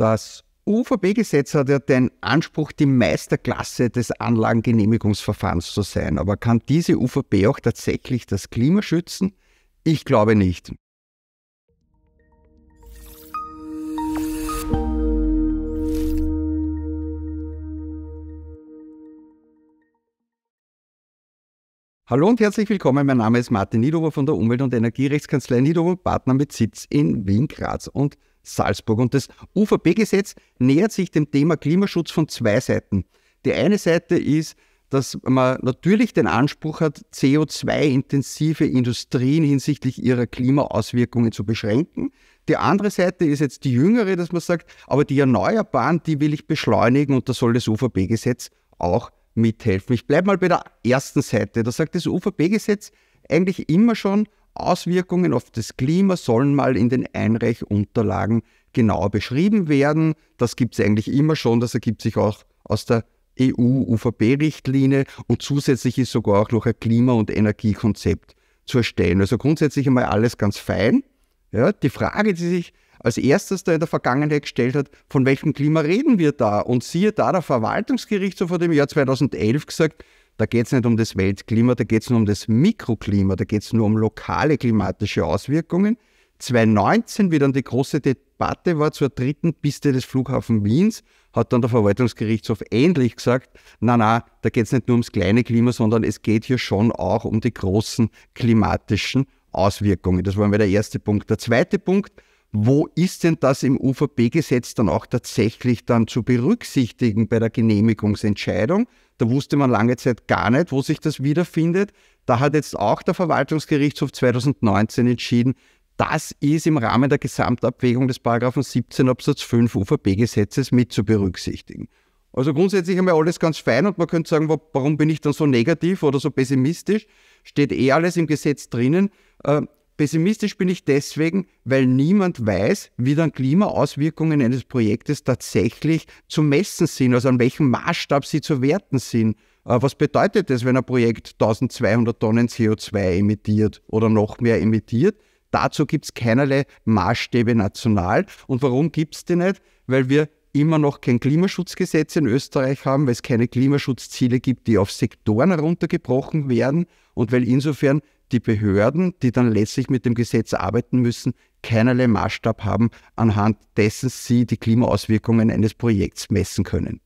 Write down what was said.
Das UVB-Gesetz hat ja den Anspruch, die Meisterklasse des Anlagengenehmigungsverfahrens zu sein. Aber kann diese UVB auch tatsächlich das Klima schützen? Ich glaube nicht. Hallo und herzlich willkommen. Mein Name ist Martin Niederhofer von der Umwelt- und Energierechtskanzlei Niederhofer, Partner mit Sitz in Wien, Graz und Graz. Salzburg. Und das UVP-Gesetz nähert sich dem Thema Klimaschutz von zwei Seiten. Die eine Seite ist, dass man natürlich den Anspruch hat, CO2-intensive Industrien hinsichtlich ihrer Klimaauswirkungen zu beschränken. Die andere Seite ist jetzt die jüngere, dass man sagt, aber die Erneuerbaren, die will ich beschleunigen und da soll das UVP-Gesetz auch mithelfen. Ich bleibe mal bei der ersten Seite. Da sagt das UVP-Gesetz eigentlich immer schon, Auswirkungen auf das Klima sollen mal in den Einreichunterlagen genau beschrieben werden. Das gibt es eigentlich immer schon, das ergibt sich auch aus der EU-UVP-Richtlinie und zusätzlich ist sogar auch noch ein Klima- und Energiekonzept zu erstellen. Also grundsätzlich einmal alles ganz fein. Ja, die Frage, die sich als erstes da in der Vergangenheit gestellt hat, von welchem Klima reden wir da? Und siehe da, der Verwaltungsgerichtshof hat im Jahr 2011 gesagt, da geht es nicht um das Weltklima, da geht es nur um das Mikroklima, da geht es nur um lokale klimatische Auswirkungen. 2019, wie dann die große Debatte war zur dritten Piste des Flughafen Wiens, hat dann der Verwaltungsgerichtshof ähnlich gesagt, na na, da geht es nicht nur ums kleine Klima, sondern es geht hier schon auch um die großen klimatischen Auswirkungen. Das war mir der erste Punkt. Der zweite Punkt, wo ist denn das im UVP-Gesetz dann auch tatsächlich dann zu berücksichtigen bei der Genehmigungsentscheidung? Da wusste man lange Zeit gar nicht, wo sich das wiederfindet. Da hat jetzt auch der Verwaltungsgerichtshof 2019 entschieden, das ist im Rahmen der Gesamtabwägung des Paragraphen 17 Absatz 5 UVP-Gesetzes mit zu berücksichtigen. Also grundsätzlich haben wir alles ganz fein und man könnte sagen, warum bin ich dann so negativ oder so pessimistisch? Steht eh alles im Gesetz drinnen. Äh, Pessimistisch bin ich deswegen, weil niemand weiß, wie dann Klimaauswirkungen eines Projektes tatsächlich zu messen sind, also an welchem Maßstab sie zu werten sind. Äh, was bedeutet es, wenn ein Projekt 1200 Tonnen CO2 emittiert oder noch mehr emittiert? Dazu gibt es keinerlei Maßstäbe national. Und warum gibt es die nicht? Weil wir immer noch kein Klimaschutzgesetz in Österreich haben, weil es keine Klimaschutzziele gibt, die auf Sektoren heruntergebrochen werden und weil insofern die Behörden, die dann letztlich mit dem Gesetz arbeiten müssen, keinerlei Maßstab haben, anhand dessen sie die Klimaauswirkungen eines Projekts messen können.